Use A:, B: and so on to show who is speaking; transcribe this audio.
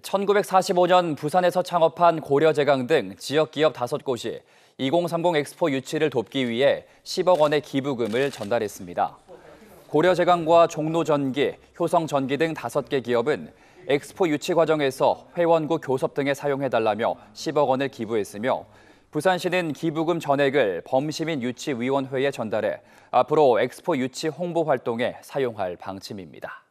A: 1945년 부산에서 창업한 고려제강 등 지역 기업 다섯 곳이2030 엑스포 유치를 돕기 위해 10억 원의 기부금을 전달했습니다. 고려제강과 종로전기, 효성전기 등 다섯 개 기업은 엑스포 유치 과정에서 회원구 교섭 등에 사용해달라며 10억 원을 기부했으며 부산시는 기부금 전액을 범시민 유치위원회에 전달해 앞으로 엑스포 유치 홍보 활동에 사용할 방침입니다.